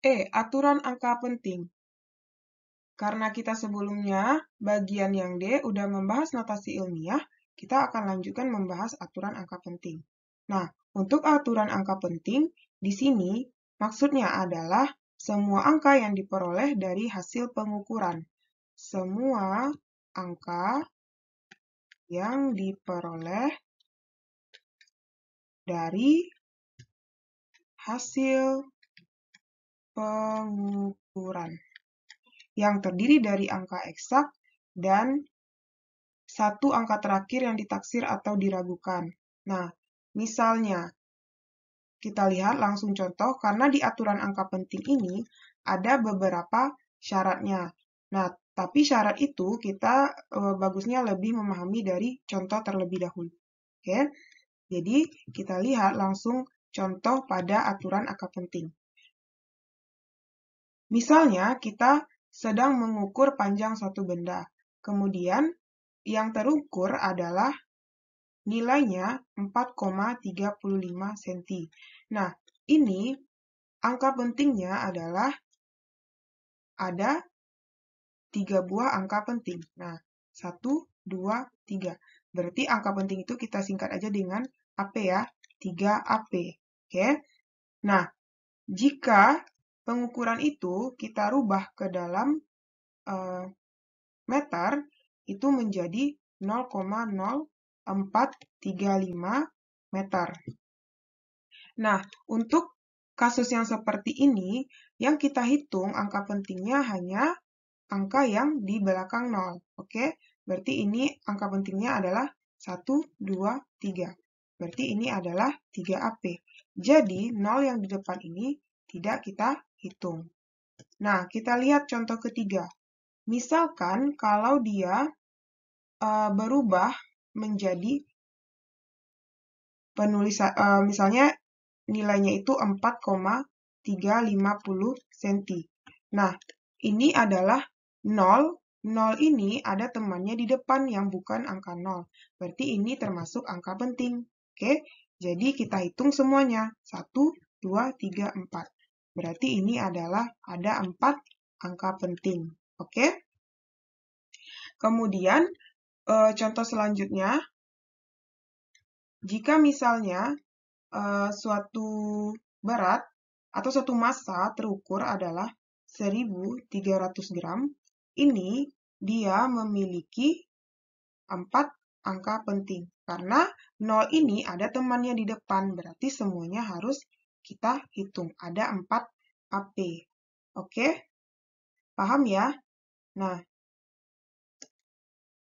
E. Aturan angka penting Karena kita sebelumnya, bagian yang D udah membahas notasi ilmiah, kita akan lanjutkan membahas aturan angka penting. Nah, untuk aturan angka penting, di sini maksudnya adalah semua angka yang diperoleh dari hasil pengukuran. Semua angka yang diperoleh dari hasil pengukuran yang terdiri dari angka eksak dan satu angka terakhir yang ditaksir atau diragukan. Nah, misalnya kita lihat langsung contoh karena di aturan angka penting ini ada beberapa syaratnya. Nah, tapi syarat itu kita e, bagusnya lebih memahami dari contoh terlebih dahulu. Oke. Jadi, kita lihat langsung contoh pada aturan angka penting. Misalnya, kita sedang mengukur panjang satu benda, kemudian yang terukur adalah nilainya 4,35 cm. Nah, ini angka pentingnya adalah ada tiga buah angka penting. Nah, 1, 2, 3. Berarti angka penting itu kita singkat aja dengan AP ya, 3AP. Oke. Nah, jika pengukuran itu kita rubah ke dalam eh, meter itu menjadi 0,0435 meter. Nah, untuk kasus yang seperti ini, yang kita hitung angka pentingnya hanya angka yang di belakang 0. Oke, berarti ini angka pentingnya adalah 1, 2, 3. Berarti ini adalah 3AP. Jadi, 0 yang di depan ini tidak kita hitung. Nah, kita lihat contoh ketiga. Misalkan kalau dia uh, berubah menjadi penulisan, uh, eh, misalnya nilainya itu 4,350 cm. Nah, ini adalah 0 0 ini ada temannya di depan yang bukan angka 0. Berarti ini termasuk angka penting. Oke, jadi kita hitung semuanya. 1, 2, 3, 4. Berarti ini adalah ada empat angka penting. Oke. Kemudian eh, contoh selanjutnya, jika misalnya eh, suatu berat atau suatu massa terukur adalah 1.300 gram, ini dia memiliki empat angka penting. Karena 0 ini ada temannya di depan, berarti semuanya harus kita hitung. Ada 4 AP. Oke? Paham ya? Nah,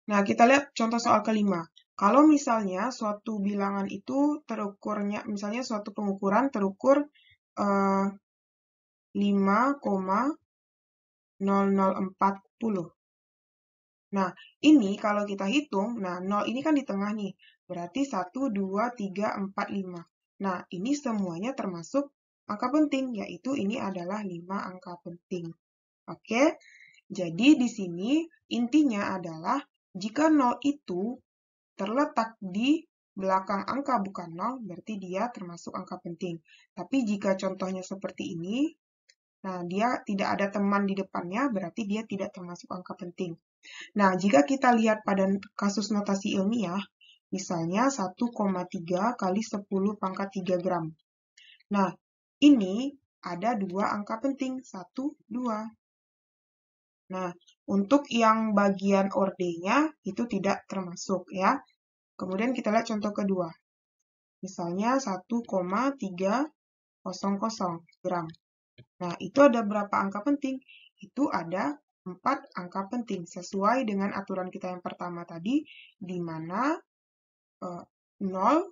nah kita lihat contoh soal kelima. Kalau misalnya suatu bilangan itu terukurnya, misalnya suatu pengukuran terukur eh, 5,0040. Nah, ini kalau kita hitung, nah 0 ini kan di tengah nih, berarti 1, 2, 3, 4, 5. Nah, ini semuanya termasuk angka penting, yaitu ini adalah 5 angka penting. Oke, jadi di sini intinya adalah jika 0 itu terletak di belakang angka bukan 0, berarti dia termasuk angka penting. Tapi jika contohnya seperti ini, nah dia tidak ada teman di depannya, berarti dia tidak termasuk angka penting. Nah, jika kita lihat pada kasus notasi ilmiah, Misalnya 1,3 kali 10 pangkat 3 gram. Nah, ini ada dua angka penting, 1, 2. Nah, untuk yang bagian ordenya itu tidak termasuk ya. Kemudian kita lihat contoh kedua. Misalnya 1,300 gram. Nah, itu ada berapa angka penting? Itu ada 4 angka penting sesuai dengan aturan kita yang pertama tadi, di mana 0, eh,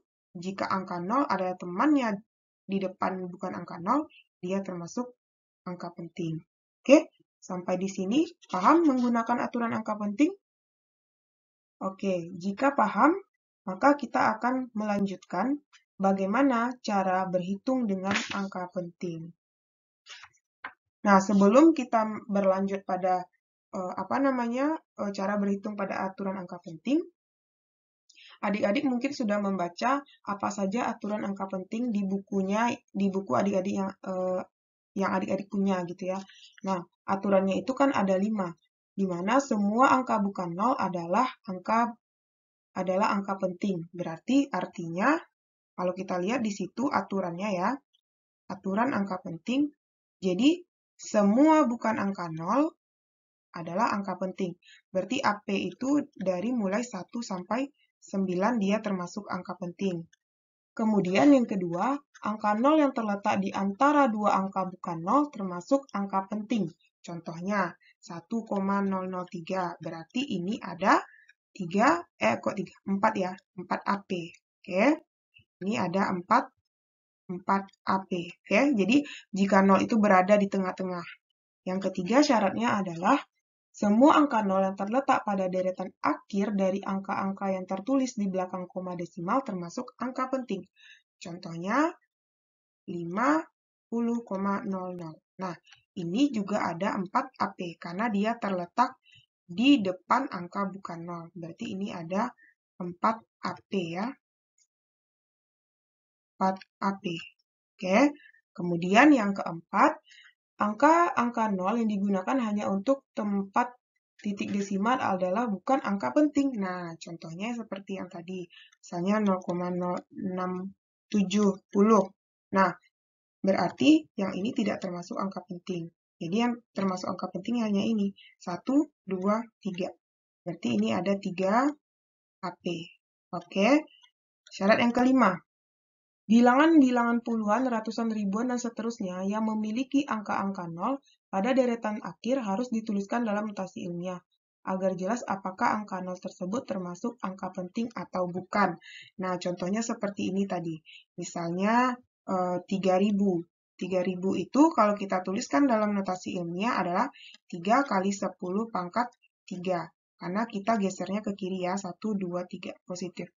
jika angka 0 adalah temannya di depan bukan angka 0, dia termasuk angka penting. Oke, sampai di sini paham menggunakan aturan angka penting? Oke, jika paham, maka kita akan melanjutkan bagaimana cara berhitung dengan angka penting. Nah, sebelum kita berlanjut pada eh, apa namanya eh, cara berhitung pada aturan angka penting, Adik-adik mungkin sudah membaca apa saja aturan angka penting di bukunya, di buku adik-adik yang eh, yang adik-adik punya gitu ya. Nah, aturannya itu kan ada lima, di mana semua angka bukan nol adalah angka adalah angka penting. Berarti artinya kalau kita lihat di situ aturannya ya, aturan angka penting. Jadi semua bukan angka nol adalah angka penting. Berarti AP itu dari mulai 1 sampai 9 dia termasuk angka penting. Kemudian yang kedua, angka 0 yang terletak di antara dua angka bukan 0 termasuk angka penting. Contohnya 1,003 berarti ini ada 3 eh kok 3 4 ya, 4 AP. Oke. Ini ada 4 4 AP. Oke, jadi jika 0 itu berada di tengah-tengah. Yang ketiga syaratnya adalah semua angka nol yang terletak pada deretan akhir dari angka-angka yang tertulis di belakang koma desimal termasuk angka penting. Contohnya 50,00. Nah, ini juga ada 4 AP karena dia terletak di depan angka bukan nol. Berarti ini ada 4 AP ya. 4 AP. Oke. Kemudian yang keempat, Angka-angka nol yang digunakan hanya untuk tempat titik desimal adalah bukan angka penting. Nah, contohnya seperti yang tadi, misalnya 0,0670. Nah, berarti yang ini tidak termasuk angka penting. Jadi yang termasuk angka penting hanya ini, 1, 2, 3. Berarti ini ada 3 HP. Oke, syarat yang kelima, Bilangan-bilangan puluhan, ratusan, ribuan, dan seterusnya yang memiliki angka-angka nol pada deretan akhir harus dituliskan dalam notasi ilmiah agar jelas apakah angka nol tersebut termasuk angka penting atau bukan. Nah, contohnya seperti ini tadi. Misalnya eh, 3000. 3000 itu kalau kita tuliskan dalam notasi ilmiah adalah 3 kali 10 pangkat 3. Karena kita gesernya ke kiri ya, 1, 2, 3, positif.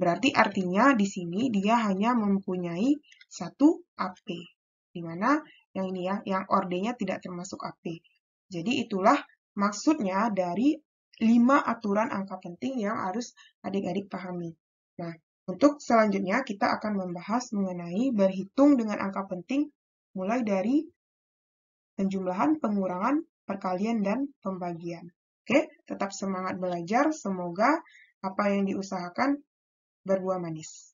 Berarti artinya di sini dia hanya mempunyai satu AP. di mana yang ini ya, yang ordenya tidak termasuk AP. Jadi itulah maksudnya dari lima aturan angka penting yang harus adik-adik pahami. Nah, untuk selanjutnya kita akan membahas mengenai berhitung dengan angka penting mulai dari penjumlahan, pengurangan, perkalian, dan pembagian. Oke, tetap semangat belajar. Semoga apa yang diusahakan berbuah manis.